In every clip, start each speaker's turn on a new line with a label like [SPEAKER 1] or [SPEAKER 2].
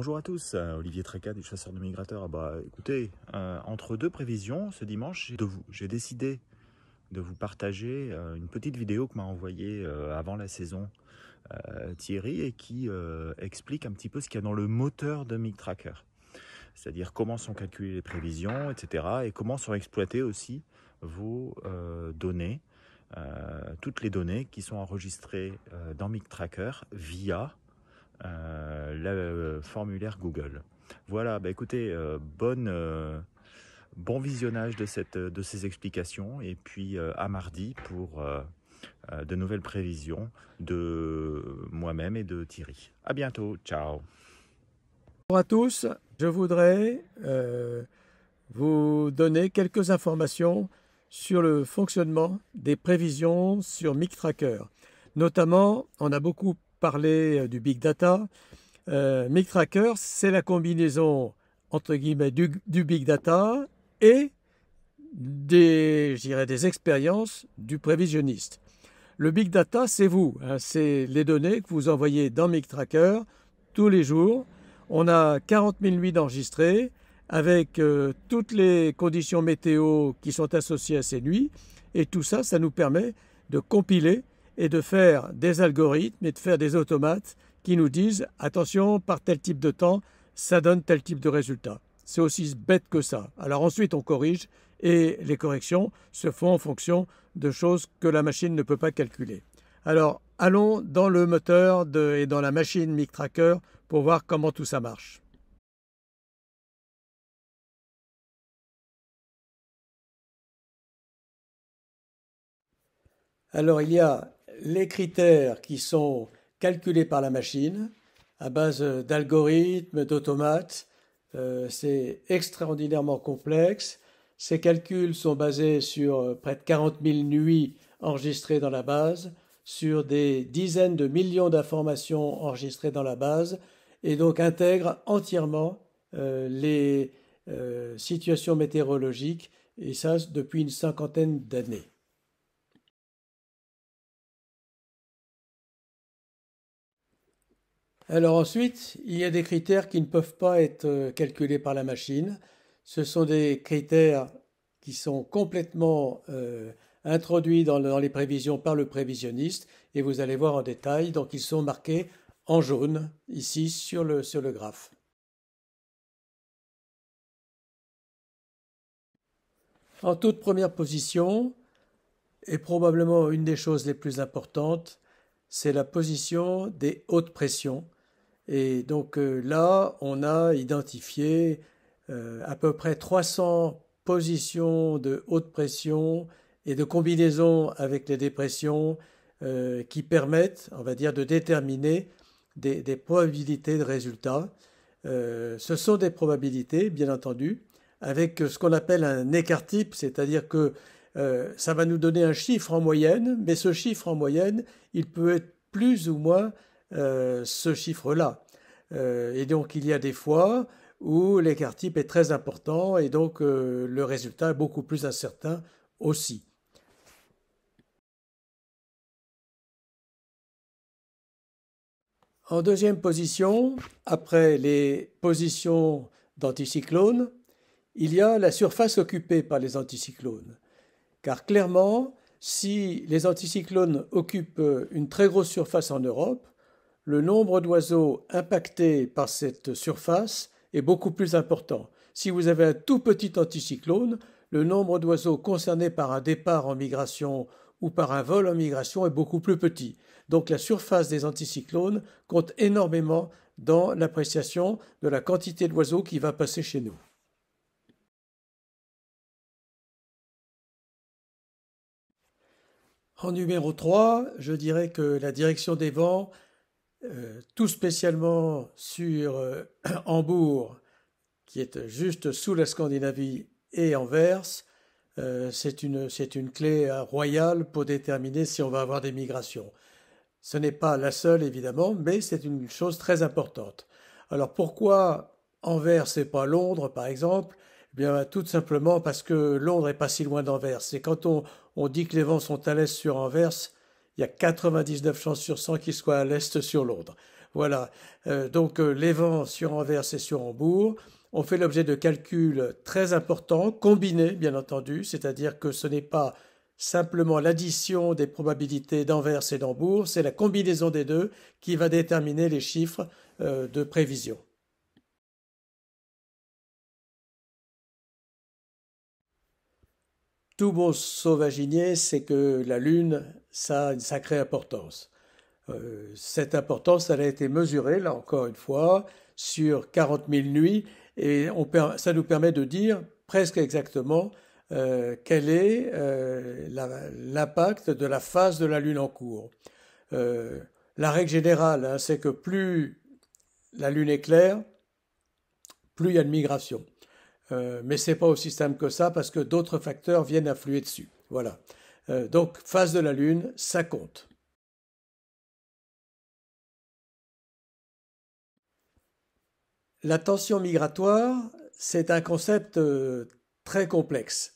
[SPEAKER 1] Bonjour à tous, euh, Olivier Tréca du Chasseur de Migrateurs. Bah, écoutez, euh, entre deux prévisions, ce dimanche, j'ai décidé de vous partager euh, une petite vidéo que m'a envoyée avant la saison Thierry et qui explique un petit peu ce qu'il y a dans le moteur de MigTracker. C'est-à-dire comment sont calculées les prévisions, etc. et comment sont exploitées aussi vos données, toutes les données qui sont enregistrées dans MigTracker via euh, le euh, formulaire Google. Voilà, bah écoutez, euh, bonne, bon visionnage de, cette, de ces explications et puis à mardi pour de nouvelles prévisions de moi-même et de Thierry. À bientôt, ciao.
[SPEAKER 2] Bonjour à tous, je voudrais vous donner quelques informations sur le fonctionnement des prévisions sur MicTracker. Notamment, on a beaucoup parler euh, du big data. Euh, MicTracker, c'est la combinaison entre guillemets du, big data et des, des expériences du prévisionniste. Le big data, c'est vous, hein, c'est les données que vous envoyez dans MicTracker tous les jours. On a 40 000 nuits d'enregistrées avec euh, toutes les conditions météo qui sont associées à ces nuits. Et tout ça, ça nous permet de compiler et de faire des algorithmes et de faire des automates qui nous disent attention, par tel type de temps, ça donne tel type de résultat. C'est aussi bête que ça. Alors ensuite, on corrige et les corrections se font en fonction de choses que la machine ne peut pas calculer. Alors allons dans le moteur et dans la machine MicTracker pour voir comment tout ça marche. Alors il y a les critères qui sont calculés par la machine à base euh, d'algorithmes, d'automates. Euh, c'est extraordinairement complexe. Ces calculs sont basés sur euh, près de 40 000 nuits enregistrées dans la base, sur des dizaines de millions d'informations enregistrées dans la base, et donc intègrent entièrement les situations météorologiques, et ça depuis une cinquantaine d'années. Alors ensuite, il y a des critères qui ne peuvent pas être euh, calculés par la machine. Ce sont des critères qui sont complètement euh, introduits dans, les prévisions par le prévisionniste et vous allez voir en détail. Donc ils sont marqués en jaune ici sur le, sur le graphe. En toute première position, et probablement une des choses les plus importantes, c'est la position des hautes pressions et donc euh, là, on a identifié euh, à peu près 300 positions de haute pression et de combinaison avec les dépressions euh, qui permettent, on va dire, de déterminer des, probabilités de résultats. ce sont des probabilités, bien entendu, avec ce qu'on appelle un écart type, c'est-à-dire que ça va nous donner un chiffre en moyenne, mais ce chiffre en moyenne, il peut être plus ou moins euh, ce chiffre-là. Euh, et donc il y a des fois où l'écart type est très important et donc euh, le résultat est beaucoup plus incertain aussi. En deuxième position, après les positions d'anticyclones, il y a la surface occupée par les anticyclones. Car clairement, si les anticyclones occupent une très grosse surface en Europe, le nombre d'oiseaux impactés par cette surface est beaucoup plus important. Si vous avez un tout petit anticyclone, le nombre d'oiseaux concernés par un départ en migration ou par un vol en migration est beaucoup plus petit. Donc la surface des anticyclones compte énormément dans l'appréciation de la quantité d'oiseaux qui va passer chez nous.
[SPEAKER 1] En numéro 3,
[SPEAKER 2] je dirais que la direction des vents euh, tout spécialement sur euh, Hambourg, qui est juste sous la Scandinavie, et Anvers, euh, c'est une, clé royale pour déterminer si on va avoir des migrations. Ce n'est pas la seule, évidemment, mais c'est une chose très importante. Alors pourquoi Anvers et pas Londres, par exemple eh bien, tout simplement parce que Londres n'est pas si loin d'Anvers. Et quand on, dit que les vents sont à l'est sur Anvers, il y a 99 chances sur 100 qu'il soit à l'est sur Londres. Voilà. Euh, donc euh, les vents sur Anvers et sur Hambourg ont fait l'objet de calculs très importants, combinés bien entendu, c'est-à-dire que ce n'est pas simplement l'addition des probabilités d'Anvers et d'Hambourg, c'est la combinaison des deux qui va déterminer les chiffres euh, de prévision. Tout bon sauvaginier, c'est que la Lune ça a une sacrée importance. Euh, cette importance, elle a été mesurée, là encore une fois, sur 40 000 nuits, et ça nous permet de dire presque exactement euh, quel est euh, l'impact de la phase de la Lune en cours. la règle générale, hein, c'est que plus la Lune est claire, plus il y a de migration. mais ce n'est pas aussi simple que ça parce que d'autres facteurs viennent influer dessus. Voilà. Euh, donc, phase de la Lune, ça compte. La tension migratoire, c'est un concept euh, très complexe,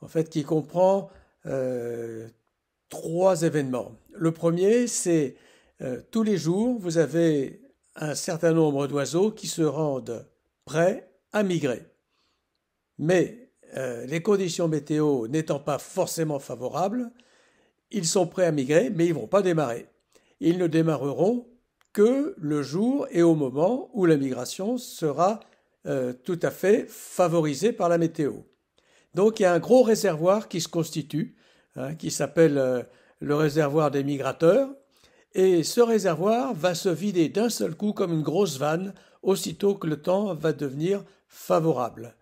[SPEAKER 2] en fait, qui comprend euh, trois événements. Le premier, c'est tous les jours, vous avez un certain nombre d'oiseaux qui se rendent prêts à migrer. Mais euh, les conditions météo n'étant pas forcément favorables, ils sont prêts à migrer, mais ils ne vont pas démarrer. Ils ne démarreront que le jour et au moment où la migration sera euh, tout à fait favorisée par la météo. Donc il y a un gros réservoir qui se constitue, hein, qui s'appelle euh, le réservoir des migrateurs, et ce réservoir va se vider d'un seul coup comme une grosse vanne aussitôt que le temps va devenir favorable.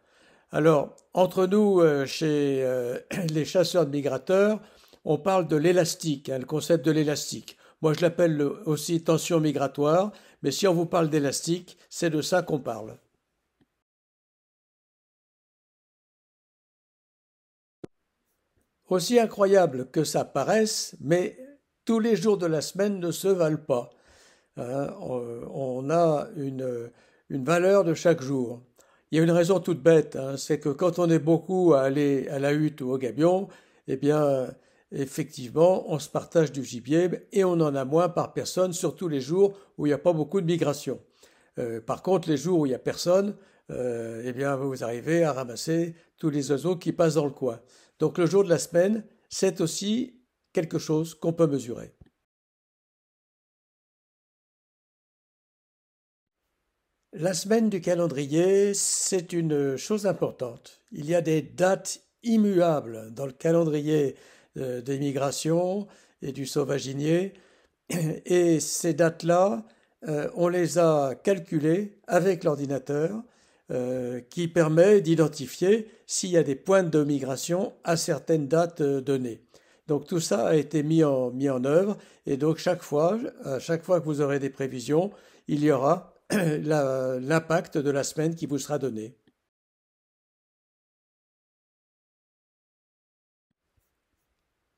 [SPEAKER 2] Alors, entre nous, euh, chez euh, les chasseurs de migrateurs, on parle de l'élastique, hein, le concept de l'élastique. Moi, je l'appelle aussi tension migratoire, mais si on vous parle d'élastique, c'est de ça qu'on parle. Aussi incroyable que ça paraisse, mais tous les jours de la semaine ne se valent pas. Hein, on, on, a une, une valeur de chaque jour. Il y a une raison toute bête, hein, c'est que quand on est beaucoup à aller à la hutte ou au gabion, eh bien, effectivement, on se partage du gibier et on en a moins par personne, surtout les jours où il n'y a pas beaucoup de migration. Euh, par contre, les jours où il n'y a personne, euh, eh bien, vous arrivez à ramasser tous les oiseaux qui passent dans le coin. Donc, le jour de la semaine, c'est aussi quelque chose qu'on peut mesurer. La semaine du calendrier, c'est une chose importante. Il y a des dates immuables dans le calendrier euh, des migrations et du sauvaginier, et ces dates-là, euh, on les a calculées avec l'ordinateur euh, qui permet d'identifier s'il y a des points de migration à certaines dates données. Donc tout ça a été mis en, mis en œuvre et donc chaque fois, chaque fois que vous aurez des prévisions, il y aura l'impact de la semaine qui vous sera donnée.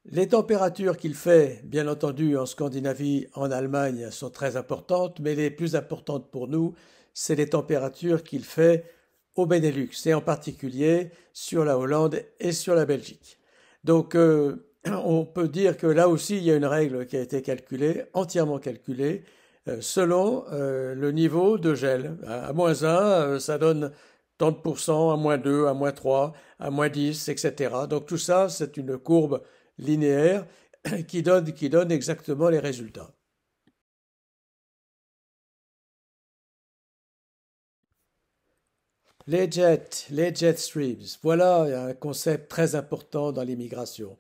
[SPEAKER 2] Les températures qu'il fait, bien entendu, en Scandinavie, en Allemagne, sont très importantes, mais les plus importantes pour nous, c'est les températures qu'il fait au Benelux, et en particulier sur la Hollande et sur la Belgique. Donc, euh, on peut dire que là aussi, il y a une règle qui a été calculée, entièrement calculée, euh, selon euh, le niveau de gel. À, moins 1, euh, ça donne tant de pourcents, à moins 2, à moins 3, à moins 10, etc. Donc tout ça, c'est une courbe linéaire qui donne, qui donne exactement les résultats. Les jets, les jet streams, voilà un concept très important dans l'immigration.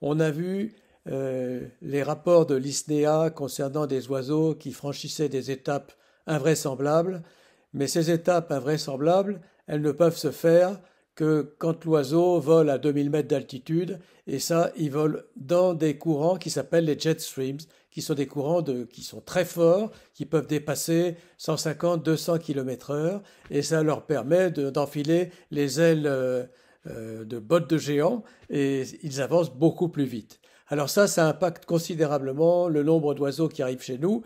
[SPEAKER 2] On a vu euh, les rapports de l'ISNEA concernant des oiseaux qui franchissaient des étapes invraisemblables, mais ces étapes invraisemblables, elles ne peuvent se faire que quand l'oiseau vole à 2000 mètres d'altitude, et ça, il vole dans des courants qui s'appellent les jet streams, qui sont des courants qui sont très forts, qui peuvent dépasser 150, 200 km heure, et ça leur permet d'enfiler les ailes euh, euh, de bottes de géants, et ils avancent beaucoup plus vite. Alors ça, ça impacte considérablement le nombre d'oiseaux qui arrivent chez nous,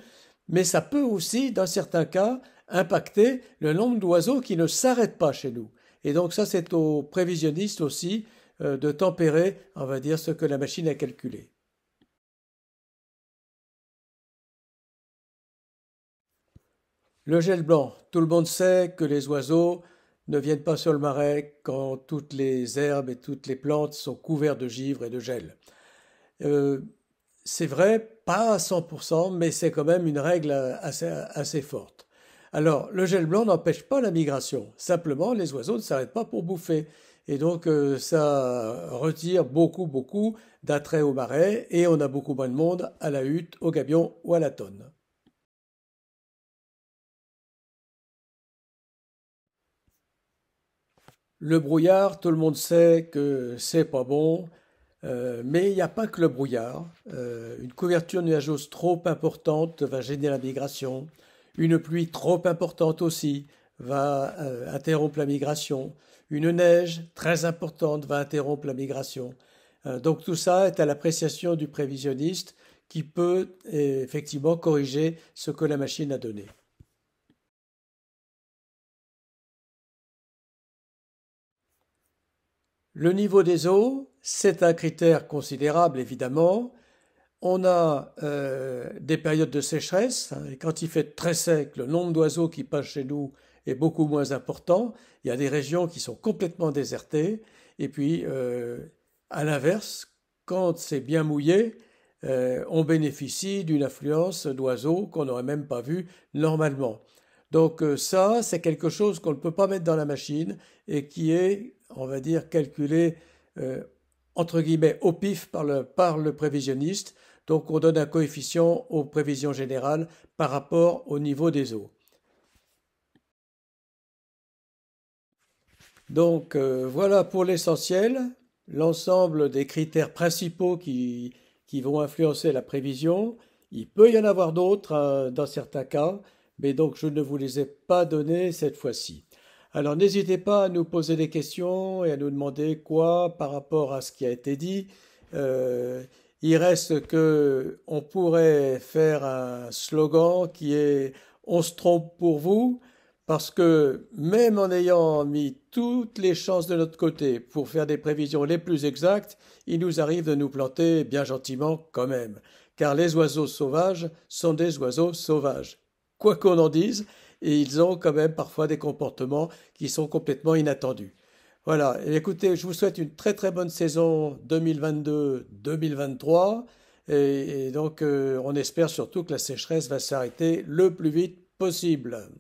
[SPEAKER 2] mais ça peut aussi, dans certains cas, impacter le nombre d'oiseaux qui ne s'arrêtent pas chez nous. Et donc ça, c'est aux prévisionnistes aussi euh, de tempérer, on va dire, ce que la machine a calculé. Le gel blanc. Tout le monde sait que les oiseaux ne viennent pas sur le marais quand toutes les herbes et toutes les plantes sont couvertes de givre et de gel. Euh, c'est vrai, pas à 100%, mais c'est quand même une règle assez, forte. Alors, le gel blanc n'empêche pas la migration. Simplement, les oiseaux ne s'arrêtent pas pour bouffer. Et donc, euh, ça retire beaucoup, beaucoup d'attrait au marais et on a beaucoup moins de monde à la hutte, au gabion ou à la tonne. Le brouillard, tout le monde sait que c'est pas bon, euh, mais il n'y a pas que le brouillard. Euh, une couverture nuageuse trop importante va gêner la migration. Une pluie trop importante aussi va euh, interrompre la migration. Une neige très importante va interrompre la migration. donc tout ça est à l'appréciation du prévisionniste qui peut effectivement corriger ce que la machine a donné. Le niveau des eaux, c'est un critère considérable, évidemment. On a euh, des périodes de sécheresse. Hein, et quand il fait très sec, le nombre d'oiseaux qui passent chez nous est beaucoup moins important. Il y a des régions qui sont complètement désertées. Et puis, euh, à l'inverse, quand c'est bien mouillé, euh, on bénéficie d'une influence d'oiseaux qu'on n'aurait même pas vu normalement. Donc ça, c'est quelque chose qu'on ne peut pas mettre dans la machine et qui est, on va dire, calculé entre guillemets au pif par le, prévisionniste. Donc on donne un coefficient aux prévisions générales par rapport au niveau des eaux. Donc euh, voilà pour l'essentiel, l'ensemble des critères principaux qui, qui, vont influencer la prévision. Il peut y en avoir d'autres hein, dans certains cas, mais donc je ne vous les ai pas donnés cette fois-ci. Alors n'hésitez pas à nous poser des questions et à nous demander quoi par rapport à ce qui a été dit. Euh, il reste que on pourrait faire un slogan qui est on se trompe pour vous parce que même en ayant mis toutes les chances de notre côté pour faire des prévisions les plus exactes, il nous arrive de nous planter bien gentiment quand même, car les oiseaux sauvages sont des oiseaux sauvages. Quoi qu'on en dise, et ils ont quand même parfois des comportements qui sont complètement inattendus. Voilà, écoutez, je vous souhaite une très très bonne saison 2022-2023 et, donc euh, on espère surtout que la sécheresse va s'arrêter le plus vite possible.